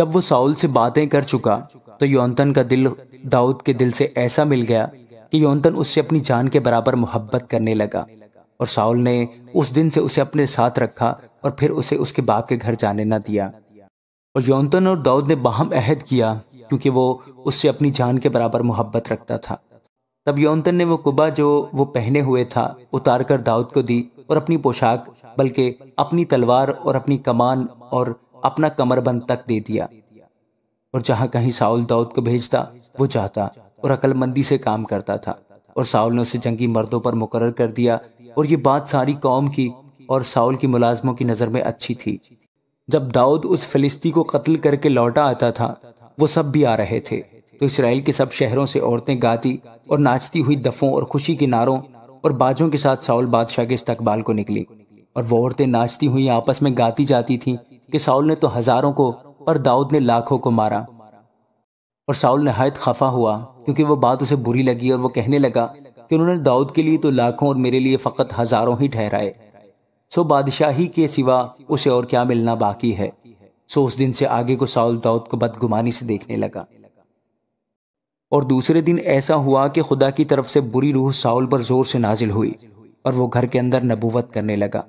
जब वो साउल से बातें कर चुका तो योनतन का दिल दाऊद के दिल से ऐसा मिल गया कि योनतन उससे अपनी जान के बराबर मोहब्बत करने लगा और साउल ने उस दिन से उसे अपने साथ रखा और फिर उसे उसके बाप के घर जाने न दिया और योनतन और दाऊद ने बाहम अहद किया क्योंकि वो उससे अपनी जान के बराबर मोहब्बत रखता था तब योनतन ने वो कुबा जो वो पहने हुए था उतारकर दाऊद को दी और अपनी पोशाक बल्कि अपनी तलवार और अपनी कमान और अपना कमरबंद तक दे दिया और जहां कहीं साउल दाऊद को भेजता वो जाता और अकलमंदी से काम करता था और साउल ने उसे जंगी मर्दों पर मुकर कर दिया और ये बात सारी कौम की और साउल की मुलाजमों की नज़र में अच्छी थी जब दाऊद उस फिलिस्ती को कत्ल करके लौटा आता था वो सब भी आ रहे थे तो इसराइल के सब शहरों से औरतें गाती और नाचती हुई दफों और खुशी के नारों और बाजों के साथ साउल बादशाह के इस्तकबाल को निकली और वो औरतें नाचती हुई आपस में गाती जाती थीं कि साउल ने तो हजारों को और दाऊद ने लाखों को मारा और साउल नहायत खफा हुआ क्योंकि वो बात उसे बुरी लगी और वो कहने लगा कि उन्होंने दाऊद के लिए तो लाखों और मेरे लिए फ़कत हज़ारों ही ठहराए सो बादशाही के सिवा उसे और क्या मिलना बाकी है सो उस दिन से आगे को साउल दाऊद को बदगुमानी से देखने लगा और दूसरे दिन ऐसा हुआ कि खुदा की तरफ से बुरी रूह साउल पर जोर से नाजिल हुई और वो घर के अंदर नबूवत करने लगा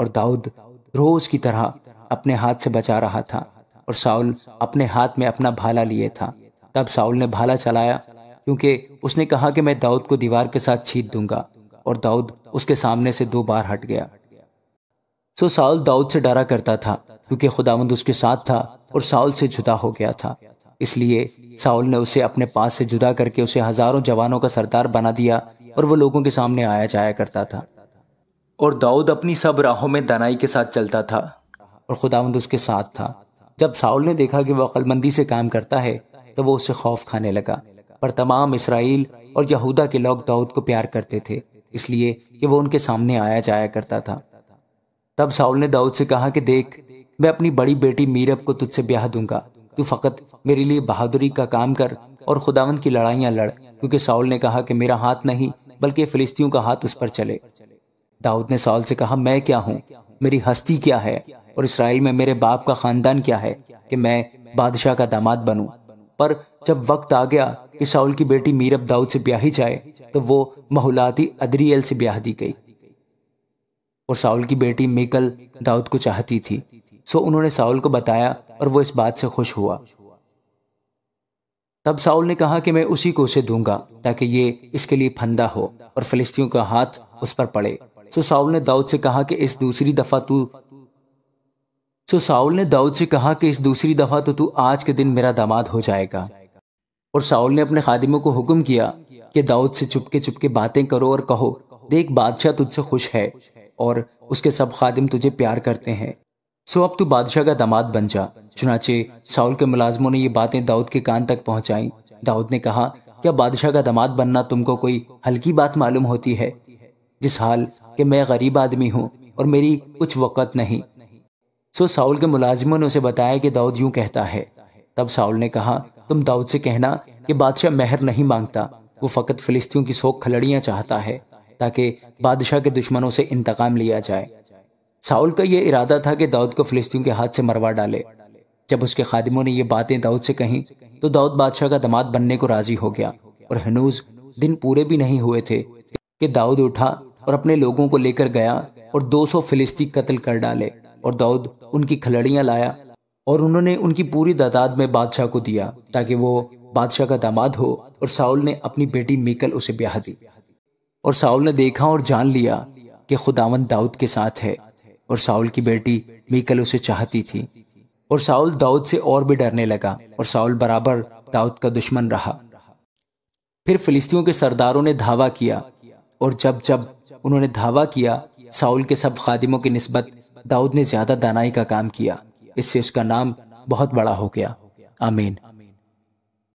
और दाऊद रोज की तरह अपने हाथ से बचा रहा था और साउल अपने हाथ में अपना भाला लिए था तब साउल ने भाला चलाया क्योंकि उसने कहा कि मैं दाऊद को दीवार के साथ छीत दूंगा और दाऊद उसके सामने से दो बार हट गया सो तो साउल दाऊद से डरा करता था क्योंकि खुदावंद उसके साथ था और साउल से जुदा हो गया था इसलिए साउल ने उसे अपने पास से जुदा करके उसे हजारों जवानों का सरदार बना दिया और वो लोगों के सामने आया जाया करता था और दाऊद अपनी सब राहों में दनाई के साथ चलता था और खुदावंद उसके साथ था जब साउल ने देखा कि वह अकलमंदी से काम करता है तो वो उससे खौफ खाने लगा पर तमाम इसराइल और यहूदा के लोग दाऊद को प्यार करते थे इसलिए कि वो उनके सामने आया जाया करता था तब साउल ने दाऊद से कहा कि देख मैं अपनी बड़ी बेटी मीरब को तुझसे ब्याह दूंगा तू फकत मेरे लिए बहादुरी का काम कर और खुदावंद की लड़ाइयाँ लड़ क्योंकि साउल ने कहा कि मेरा हाथ नहीं बल्कि फिलिस्तियों का हाथ उस पर चले दाऊद ने साउल से कहा मैं क्या हूँ मेरी हस्ती क्या है और इसराइल में मेरे बाप का खानदान क्या है कि मैं बादशाह का दामाद बनूं पर जब वक्त आ गया कि साउल की बेटी मीरब दाऊद से ब्याह ही जाए तो वो महुलाती अदरियल से ब्याह दी गई और साउल की बेटी मेकल दाऊद को चाहती थी सो उन्होंने साउल को बताया और वो इस बात से खुश हुआ तब साउल ने कहा कि मैं उसी को उसे दूंगा ताकि ये इसके लिए फंदा हो और फिलिस्तियों का हाथ उस पर पड़े सो साउल ने दाऊद से कहा कि इस दूसरी दफ़ा तू सो साउल ने दाऊद से कहा कि इस दूसरी दफ़ा तो तू आज के दिन मेरा दामाद हो जाएगा और साउल ने अपने खादिमों को हुक्म किया कि दाऊद से चुपके चुपके बातें करो और कहो देख बादशाह तुझसे खुश है और उसके सब खादिम तुझे प्यार करते हैं सो अब तू बादशाह का दामाद बन जा चुनाचे साउल के मुलाजमों ने ये बातें दाऊद के कान तक पहुंचाई दाऊद ने कहा क्या बादशाह का दामाद बनना तुमको कोई हल्की बात मालूम होती है जिस हाल कि मैं गरीब आदमी हूँ और मेरी कुछ वक़्त नहीं सो साउल के मुलाजिमों ने उसे बताया कि दाऊद यूं कहता है तब साउल ने कहा तुम दाऊद से कहना कि बादशाह मेहर नहीं मांगता वो फ़कत फ़िलिस्तियों की सोख खलड़ियाँ चाहता है ताकि बादशाह के दुश्मनों से इंतकाम लिया जाए साउल का यह इरादा था कि दाऊद को फ़िलिस्तियों के हाथ से मरवा डाले जब उसके खादिमों ने ये बातें दाऊद से कहीं तो दाऊद बादशाह का दमाद बनने को राजी हो गया और हनूज दिन पूरे भी नहीं हुए थे कि दाऊद उठा और अपने लोगों को लेकर गया और 200 सौ फिलिस्ती कत्ल कर डाले और दाऊद उनकी खलड़ियां लाया और उन्होंने उनकी पूरी तादाद में बादशाह को दिया ताकि वो बादशाह का दामाद हो और साउल ने अपनी बेटी मीकल उसे ब्याह दी और साउल ने देखा और जान लिया कि खुदावन दाऊद के साथ है और साउल की बेटी मीकल उसे चाहती थी और साउल दाऊद से और भी डरने लगा और साउल बराबर दाऊद का दुश्मन रहा फिर फिलिस्तियों के सरदारों ने धावा किया और जब जब उन्होंने धावा किया साउल के सब खादिमों की नस्बत दाऊद ने ज्यादा दानाई का काम किया इससे उसका नाम बहुत बड़ा हो गया आमीन